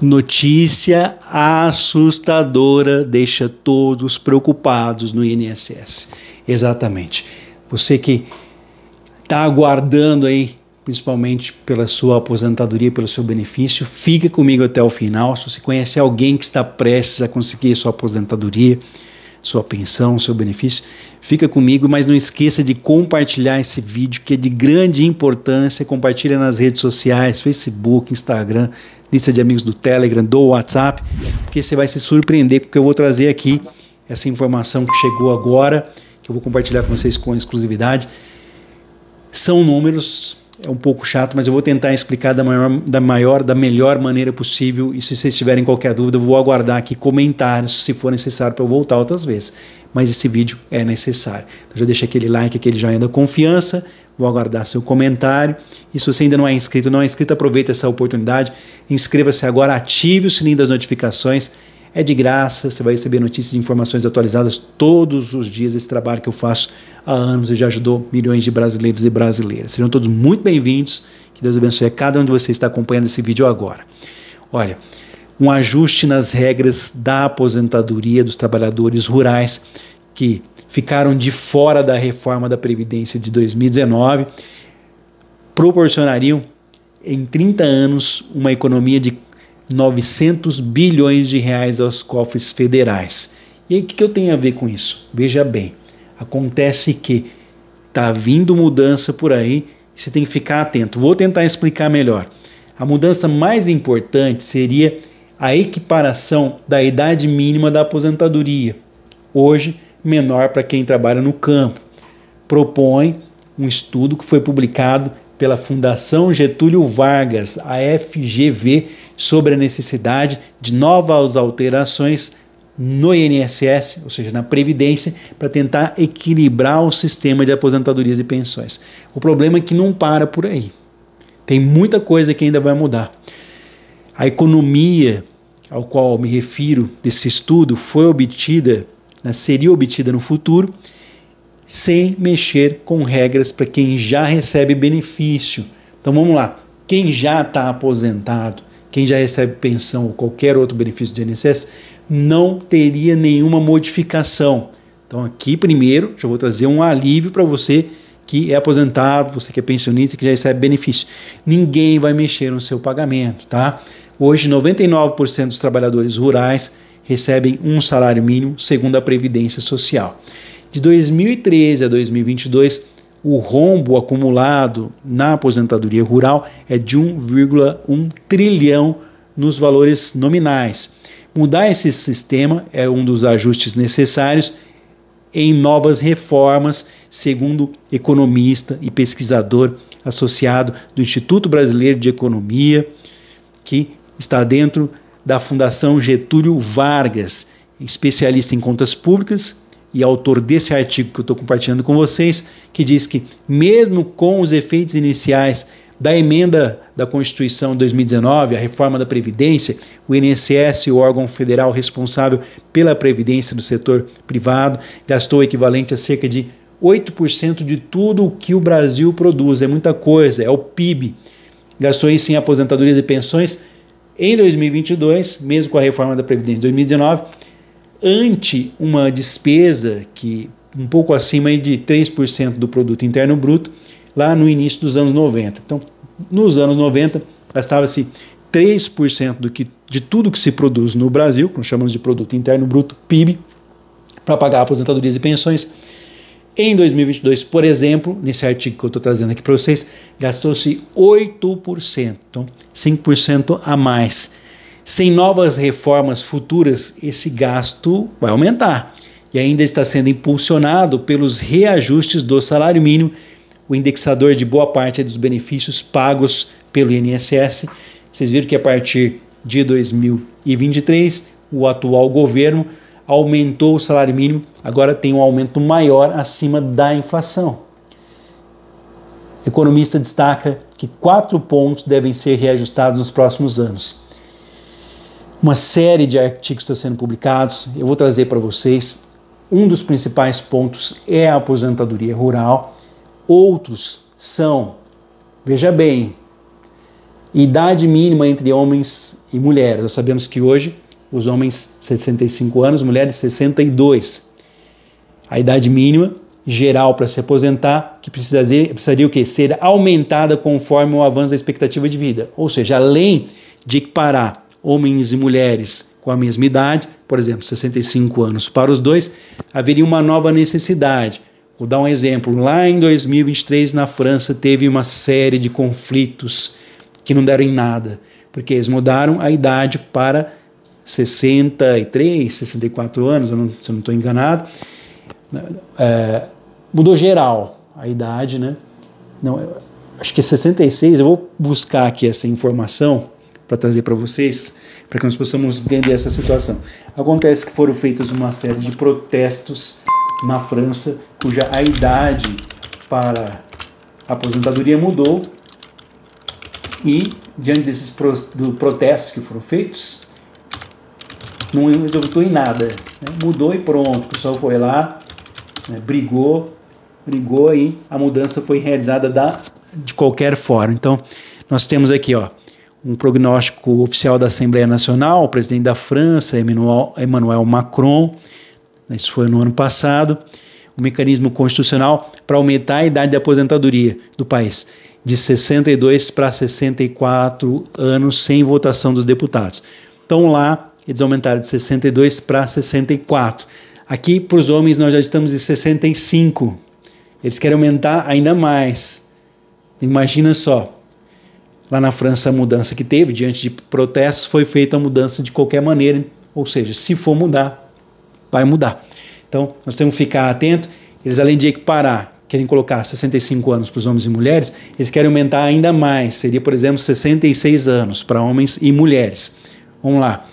Notícia assustadora deixa todos preocupados no INSS. Exatamente. Você que está aguardando aí, principalmente pela sua aposentadoria, pelo seu benefício, fica comigo até o final. Se você conhece alguém que está prestes a conseguir sua aposentadoria, sua pensão, seu benefício. Fica comigo, mas não esqueça de compartilhar esse vídeo que é de grande importância. Compartilha nas redes sociais, Facebook, Instagram, lista de amigos do Telegram, do WhatsApp, porque você vai se surpreender com o que eu vou trazer aqui, essa informação que chegou agora, que eu vou compartilhar com vocês com exclusividade. São números é um pouco chato, mas eu vou tentar explicar da maior, da, maior, da melhor maneira possível. E se vocês tiverem qualquer dúvida, eu vou aguardar aqui comentários se for necessário para eu voltar outras vezes. Mas esse vídeo é necessário. Então já deixa aquele like, aquele joinha da confiança. Vou aguardar seu comentário. E se você ainda não é inscrito, não é inscrito, aproveita essa oportunidade. Inscreva-se agora, ative o sininho das notificações é de graça, você vai receber notícias e informações atualizadas todos os dias. Esse trabalho que eu faço há anos e já ajudou milhões de brasileiros e brasileiras. Sejam todos muito bem-vindos, que Deus abençoe a cada um de vocês que está acompanhando esse vídeo agora. Olha, um ajuste nas regras da aposentadoria dos trabalhadores rurais que ficaram de fora da reforma da Previdência de 2019 proporcionariam em 30 anos uma economia de 900 bilhões de reais aos cofres federais. E aí o que, eu tenho a ver com isso? Veja bem, acontece que está vindo mudança por aí, você tem que ficar atento. Vou tentar explicar melhor. A mudança mais importante seria a equiparação da idade mínima da aposentadoria, hoje menor para quem trabalha no campo. Propõe um estudo que foi publicado pela Fundação Getúlio Vargas, a FGV, sobre a necessidade de novas alterações no INSS, ou seja, na Previdência, para tentar equilibrar o sistema de aposentadorias e pensões. O problema é que não para por aí. Tem muita coisa que ainda vai mudar. A economia ao qual me refiro desse estudo foi obtida, né, seria obtida no futuro, sem mexer com regras para quem já recebe benefício. Então vamos lá. Quem já está aposentado quem já recebe pensão ou qualquer outro benefício do INSS, não teria nenhuma modificação. Então, aqui primeiro, já vou trazer um alívio para você que é aposentado, você que é pensionista, que já recebe benefício. Ninguém vai mexer no seu pagamento, tá? Hoje, 99% dos trabalhadores rurais recebem um salário mínimo, segundo a Previdência Social. De 2013 a 2022, o rombo acumulado na aposentadoria rural é de 1,1 trilhão nos valores nominais. Mudar esse sistema é um dos ajustes necessários em novas reformas, segundo economista e pesquisador associado do Instituto Brasileiro de Economia, que está dentro da Fundação Getúlio Vargas, especialista em contas públicas e autor desse artigo que eu estou compartilhando com vocês, que diz que, mesmo com os efeitos iniciais da emenda da Constituição de 2019, a reforma da Previdência, o INSS, o órgão federal responsável pela Previdência do setor privado, gastou o equivalente a cerca de 8% de tudo o que o Brasil produz. É muita coisa, é o PIB. Gastou isso em aposentadorias e pensões. Em 2022, mesmo com a reforma da Previdência de 2019, ante uma despesa que um pouco acima de 3% do produto interno bruto lá no início dos anos 90. Então, nos anos 90, gastava-se 3% do que, de tudo que se produz no Brasil, que nós chamamos de produto interno bruto, PIB, para pagar aposentadorias e pensões. Em 2022, por exemplo, nesse artigo que eu estou trazendo aqui para vocês, gastou-se 8%, então 5% a mais sem novas reformas futuras, esse gasto vai aumentar e ainda está sendo impulsionado pelos reajustes do salário mínimo, o indexador de boa parte dos benefícios pagos pelo INSS. Vocês viram que a partir de 2023, o atual governo aumentou o salário mínimo, agora tem um aumento maior acima da inflação. Economista destaca que quatro pontos devem ser reajustados nos próximos anos uma série de artigos está sendo publicados. Eu vou trazer para vocês. Um dos principais pontos é a aposentadoria rural. Outros são, veja bem, idade mínima entre homens e mulheres. Nós sabemos que hoje os homens 65 anos, mulheres 62. A idade mínima geral para se aposentar, que precisaria, precisaria o quê? Ser aumentada conforme o avanço da expectativa de vida. Ou seja, além de parar homens e mulheres com a mesma idade, por exemplo, 65 anos para os dois, haveria uma nova necessidade. Vou dar um exemplo. Lá em 2023, na França, teve uma série de conflitos que não deram em nada, porque eles mudaram a idade para 63, 64 anos, eu não, se eu não estou enganado. É, mudou geral a idade, né? Não, acho que 66, eu vou buscar aqui essa informação para trazer para vocês, para que nós possamos entender essa situação. Acontece que foram feitos uma série de protestos na França, cuja a idade para a aposentadoria mudou e diante desses protestos que foram feitos, não resultou em nada. Né? Mudou e pronto. O pessoal foi lá, né? brigou, brigou e a mudança foi realizada da, de qualquer forma. Então, nós temos aqui, ó, um prognóstico oficial da Assembleia Nacional, o presidente da França, Emmanuel Macron, né, isso foi no ano passado, um mecanismo constitucional para aumentar a idade de aposentadoria do país, de 62 para 64 anos, sem votação dos deputados. Então lá, eles aumentaram de 62 para 64. Aqui, para os homens, nós já estamos em 65. Eles querem aumentar ainda mais. Imagina só. Lá na França, a mudança que teve diante de protestos foi feita a mudança de qualquer maneira, ou seja, se for mudar, vai mudar. Então, nós temos que ficar atento. Eles, além de equiparar, querem colocar 65 anos para os homens e mulheres, eles querem aumentar ainda mais. Seria, por exemplo, 66 anos para homens e mulheres. Vamos lá.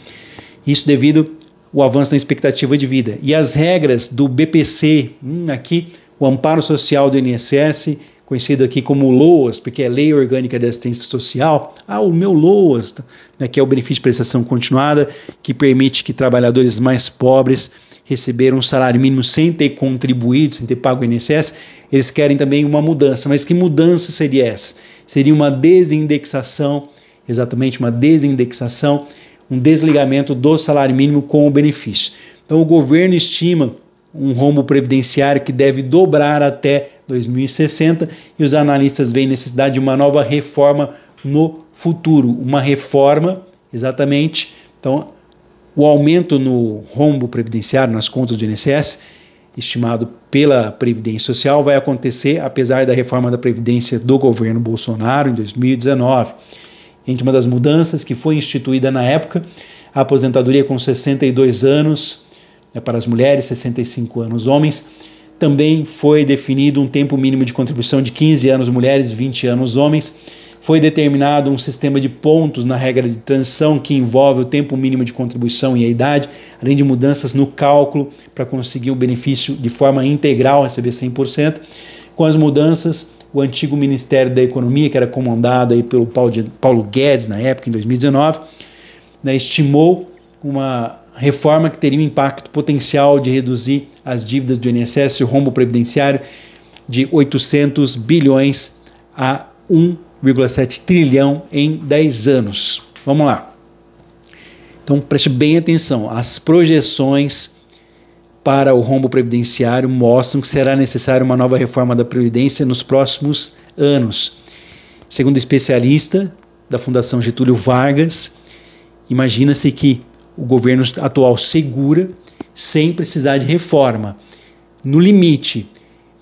Isso devido ao avanço na expectativa de vida. E as regras do BPC, hum, aqui, o amparo social do INSS conhecido aqui como LOAS, porque é Lei Orgânica de Assistência Social. Ah, o meu LOAS, né, que é o benefício de prestação continuada, que permite que trabalhadores mais pobres receberam um salário mínimo sem ter contribuído, sem ter pago o INSS. Eles querem também uma mudança. Mas que mudança seria essa? Seria uma desindexação, exatamente uma desindexação, um desligamento do salário mínimo com o benefício. Então o governo estima um rombo previdenciário que deve dobrar até 2060 e os analistas veem necessidade de uma nova reforma no futuro, uma reforma exatamente. Então, o aumento no rombo previdenciário nas contas do INSS, estimado pela Previdência Social, vai acontecer apesar da reforma da previdência do governo Bolsonaro em 2019. Entre uma das mudanças que foi instituída na época, a aposentadoria com 62 anos né, para as mulheres, 65 anos homens. Também foi definido um tempo mínimo de contribuição de 15 anos mulheres, 20 anos homens. Foi determinado um sistema de pontos na regra de transição que envolve o tempo mínimo de contribuição e a idade, além de mudanças no cálculo para conseguir o benefício de forma integral, receber 100%. Com as mudanças, o antigo Ministério da Economia, que era comandado aí pelo Paulo Guedes na época, em 2019, né, estimou uma reforma que teria um impacto potencial de reduzir as dívidas do INSS e o rombo previdenciário de 800 bilhões a 1,7 trilhão em 10 anos. Vamos lá. Então preste bem atenção, as projeções para o rombo previdenciário mostram que será necessária uma nova reforma da previdência nos próximos anos. Segundo especialista da Fundação Getúlio Vargas, imagina-se que o governo atual segura sem precisar de reforma. No limite,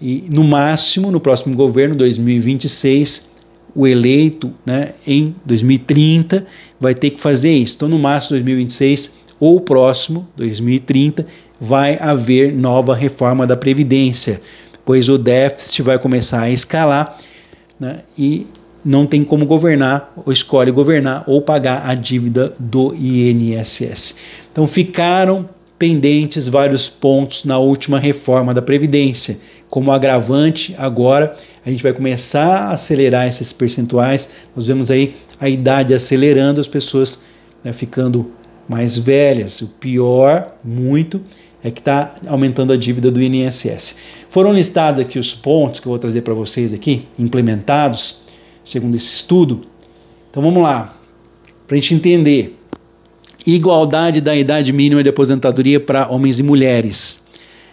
e no máximo, no próximo governo, 2026, o eleito né, em 2030 vai ter que fazer isso. Então, no máximo 2026 ou próximo, 2030, vai haver nova reforma da Previdência, pois o déficit vai começar a escalar né, e não tem como governar, ou escolhe governar ou pagar a dívida do INSS. Então ficaram pendentes vários pontos na última reforma da Previdência. Como agravante, agora a gente vai começar a acelerar esses percentuais. Nós vemos aí a idade acelerando, as pessoas né, ficando mais velhas. O pior, muito, é que está aumentando a dívida do INSS. Foram listados aqui os pontos que eu vou trazer para vocês aqui, implementados segundo esse estudo. Então vamos lá, para a gente entender. Igualdade da idade mínima de aposentadoria para homens e mulheres.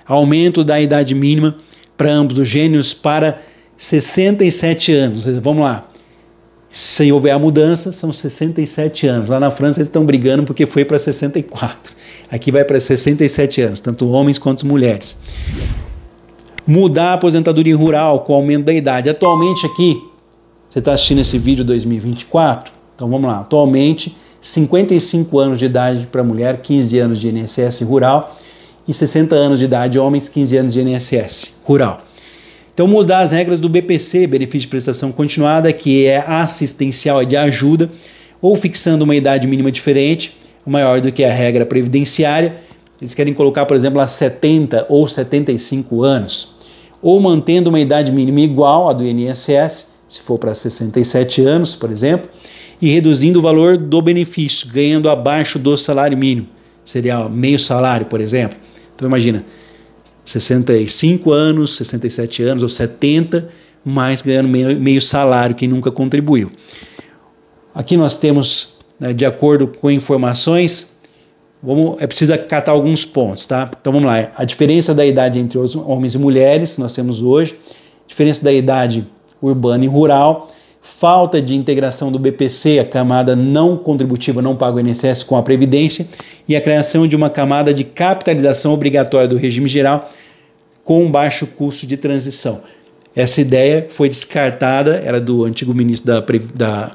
Aumento da idade mínima para ambos os gêneros para 67 anos. Vamos lá. Se houver a mudança, são 67 anos. Lá na França eles estão brigando porque foi para 64. Aqui vai para 67 anos, tanto homens quanto mulheres. Mudar a aposentadoria rural com o aumento da idade. Atualmente aqui você está assistindo esse vídeo 2024? Então vamos lá. Atualmente, 55 anos de idade para mulher, 15 anos de INSS rural e 60 anos de idade homens, 15 anos de INSS rural. Então mudar as regras do BPC, benefício de prestação continuada, que é assistencial e é de ajuda, ou fixando uma idade mínima diferente, maior do que a regra previdenciária. Eles querem colocar, por exemplo, a 70 ou 75 anos, ou mantendo uma idade mínima igual à do INSS se for para 67 anos, por exemplo, e reduzindo o valor do benefício, ganhando abaixo do salário mínimo. Seria meio salário, por exemplo. Então imagina, 65 anos, 67 anos ou 70, mais ganhando meio, salário, quem nunca contribuiu. Aqui nós temos, né, de acordo com informações, vamos, é preciso acatar alguns pontos, tá? Então vamos lá. A diferença da idade entre homens e mulheres, que nós temos hoje, diferença da idade urbana e rural, falta de integração do BPC, a camada não contributiva, não paga o INSS com a Previdência, e a criação de uma camada de capitalização obrigatória do regime geral com baixo custo de transição. Essa ideia foi descartada, era do antigo ministro da, da,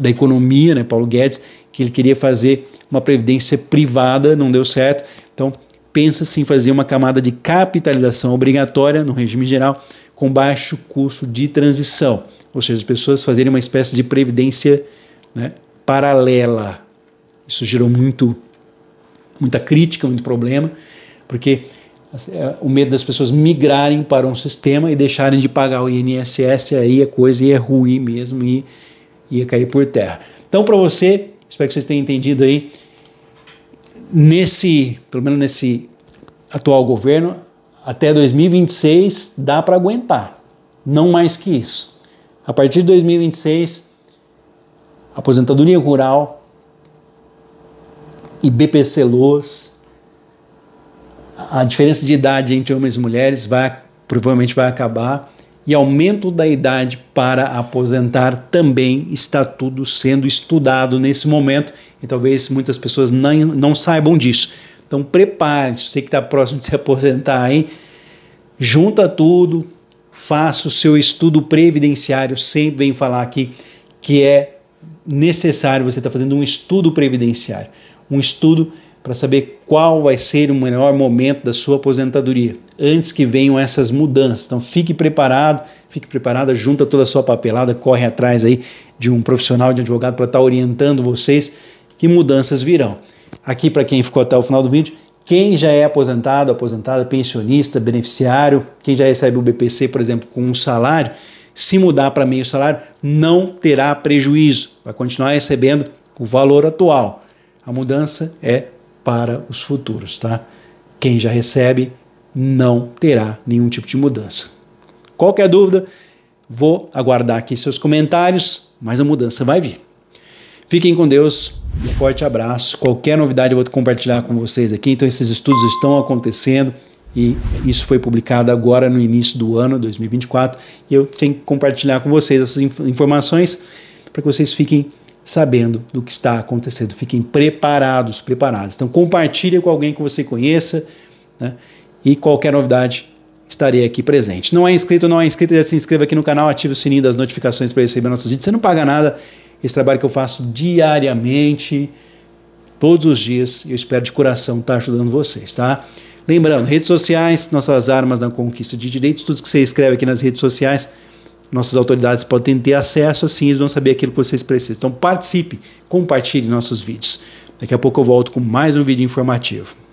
da Economia, né, Paulo Guedes, que ele queria fazer uma previdência privada, não deu certo. Então, pensa-se em fazer uma camada de capitalização obrigatória no regime geral com baixo custo de transição, ou seja, as pessoas fazerem uma espécie de previdência né, paralela. Isso gerou muito, muita crítica, muito problema, porque eh, o medo das pessoas migrarem para um sistema e deixarem de pagar o INSS, aí a coisa ia ruir mesmo e ia cair por terra. Então, para você, espero que vocês tenham entendido aí, nesse, pelo menos nesse atual governo, até 2026 dá para aguentar, não mais que isso. A partir de 2026, aposentadoria rural e BPC Luz, a diferença de idade entre homens e mulheres vai provavelmente vai acabar e aumento da idade para aposentar também está tudo sendo estudado nesse momento e talvez muitas pessoas não, não saibam disso. Então prepare-se, você que está próximo de se aposentar aí, junta tudo, faça o seu estudo previdenciário, sempre vem falar aqui que é necessário você estar tá fazendo um estudo previdenciário, um estudo para saber qual vai ser o melhor momento da sua aposentadoria, antes que venham essas mudanças. Então fique preparado, fique preparada, junta toda a sua papelada, corre atrás aí de um profissional, de um advogado para estar tá orientando vocês que mudanças virão aqui para quem ficou até o final do vídeo, quem já é aposentado, aposentada, pensionista, beneficiário, quem já recebe o BPC, por exemplo, com um salário, se mudar para meio salário, não terá prejuízo, vai continuar recebendo o valor atual. A mudança é para os futuros, tá? Quem já recebe não terá nenhum tipo de mudança. Qualquer dúvida, vou aguardar aqui seus comentários, mas a mudança vai vir. Fiquem com Deus. Um forte abraço. Qualquer novidade eu vou compartilhar com vocês aqui. Então, esses estudos estão acontecendo e isso foi publicado agora no início do ano 2024. E eu tenho que compartilhar com vocês essas informações para que vocês fiquem sabendo do que está acontecendo. Fiquem preparados, preparados. Então, compartilhe com alguém que você conheça né? e qualquer novidade estarei aqui presente. Não é inscrito, não é inscrito, já se inscreva aqui no canal, ative o sininho das notificações para receber nossos vídeos. Você não paga nada esse trabalho que eu faço diariamente, todos os dias. Eu espero de coração estar ajudando vocês, tá? Lembrando, redes sociais, nossas armas na conquista de direitos, tudo que você escreve aqui nas redes sociais, nossas autoridades podem ter acesso, assim eles vão saber aquilo que vocês precisam. Então participe, compartilhe nossos vídeos. Daqui a pouco eu volto com mais um vídeo informativo.